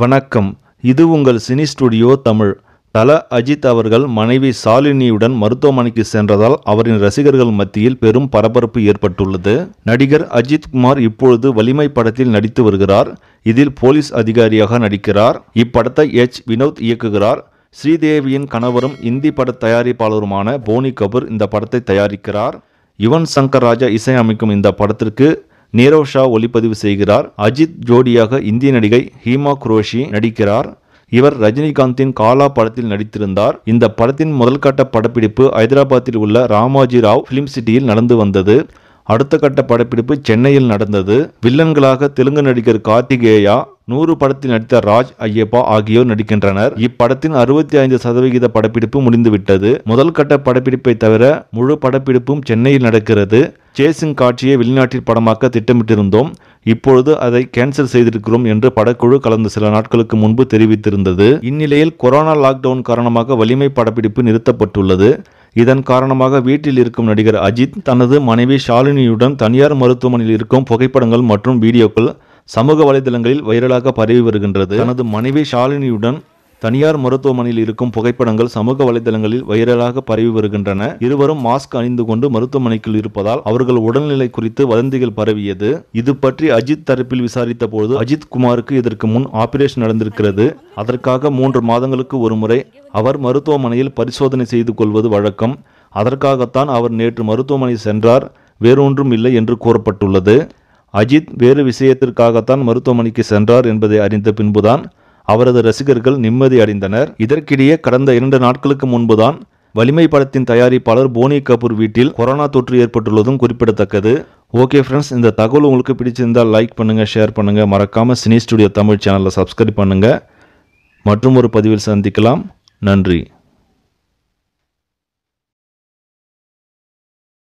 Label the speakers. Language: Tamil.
Speaker 1: வணக்கம் இது உங்கள் சினி ஸ்டுடியோ தமிழ் தல அஜித் அவர்கள் மனைவி சாலினியுடன் மருத்துவமனைக்கு சென்றதால் அவரின் ரசிகர்கள் மத்தியில் பெரும் பரபரப்பு ஏற்பட்டுள்ளது நடிகர் அஜித் குமார் இப்பொழுது வலிமை படத்தில் நடித்து வருகிறார் இதில் போலீஸ் அதிகாரியாக நடிக்கிறார் இப்படத்தை எச் வினோத் இயக்குகிறார் ஸ்ரீதேவியின் கணவரும் இந்தி பட தயாரிப்பாளருமான போனி கபூர் இந்த படத்தை தயாரிக்கிறார் யுவன் சங்கர் ராஜா இசையமைக்கும் இந்த படத்திற்கு நீரவ் ஷா ஒளிப்பதிவு செய்கிறார் அஜித் ஜோடியாக இந்திய நடிகை ஹீமா குரோஷி நடிக்கிறார் இவர் ரஜினிகாந்தின் காலா படத்தில் நடித்திருந்தார் இந்த படத்தின் முதல் கட்ட படப்பிடிப்பு ஹைதராபாத்தில் உள்ள ராமாஜி ராவ் பிலிம் சிட்டியில் நடந்து வந்தது அடுத்த கட்ட படப்பிடிப்பு சென்னையில் நடந்தது வில்லன்களாக தெலுங்கு நடிகர் கார்த்திகேயா நூறு படத்தில் நடித்த ராஜ் ஐயப்பா ஆகியோர் நடிக்கின்றனர் இப்படத்தின் அறுபத்தி ஐந்து சதவிகித படப்பிடிப்பு முடிந்துவிட்டது முதல் கட்ட படப்பிடிப்பை தவிர முழு படப்பிடிப்பும் சென்னையில் நடக்கிறது சேசிங் காட்சியை வெளிநாட்டில் படமாக்க திட்டமிட்டிருந்தோம் இப்பொழுது அதை கேன்சல் செய்திருக்கிறோம் என்று படக்குழு கலந்த சில நாட்களுக்கு முன்பு தெரிவித்திருந்தது இந்நிலையில் கொரோனா லாக்டவுன் காரணமாக வலிமை படப்பிடிப்பு நிறுத்தப்பட்டுள்ளது இதன் காரணமாக வீட்டில் இருக்கும் நடிகர் அஜித் தனது மனைவி ஷாலினியுடன் தனியார் மருத்துவமனையில் இருக்கும் புகைப்படங்கள் மற்றும் வீடியோக்கள் சமூக வலைதளங்களில் வைரலாக பரவி வருகின்றது தனது மனைவி ஷாலினியுடன் தனியார் மருத்துவமனையில் இருக்கும் புகைப்படங்கள் சமூக வலைதளங்களில் வைரலாக பரவி வருகின்றன இருவரும் மாஸ்க் அணிந்து கொண்டு மருத்துவமனைக்குள் இருப்பதால் அவர்கள் உடல்நிலை குறித்து வதந்திகள் பரவியது இது பற்றி அஜித் தரப்பில் விசாரித்த போது அஜித் குமாருக்கு இதற்கு முன் ஆபரேஷன் நடந்திருக்கிறது அதற்காக மூன்று மாதங்களுக்கு ஒருமுறை அவர் மருத்துவமனையில் பரிசோதனை செய்து கொள்வது வழக்கம் அதற்காகத்தான் அவர் நேற்று மருத்துவமனை சென்றார் வேறொன்றும் இல்லை என்று கூறப்பட்டுள்ளது அஜித் வேறு விஷயத்திற்காகத்தான் மருத்துவமனைக்கு சென்றார் என்பதை அறிந்த பின்புதான் அவரது ரசிகர்கள் நிம்மதி அடைந்தனர் இதற்கிடையே கடந்த இரண்டு நாட்களுக்கு முன்புதான் வலிமை படத்தின் தயாரிப்பாளர் போனி கபூர் வீட்டில் கொரோனா தொற்று ஏற்பட்டுள்ளதும் குறிப்பிடத்தக்கது ஓகே ஃப்ரெண்ட்ஸ் இந்த தகவல் உங்களுக்கு பிடிச்சிருந்தால் லைக் பண்ணுங்கள் ஷேர் பண்ணுங்கள் மறக்காமல் சினி ஸ்டுடியோ தமிழ் சேனலில் சப்ஸ்கிரைப் பண்ணுங்கள் மற்றும் ஒரு பதிவில் சந்திக்கலாம் நன்றி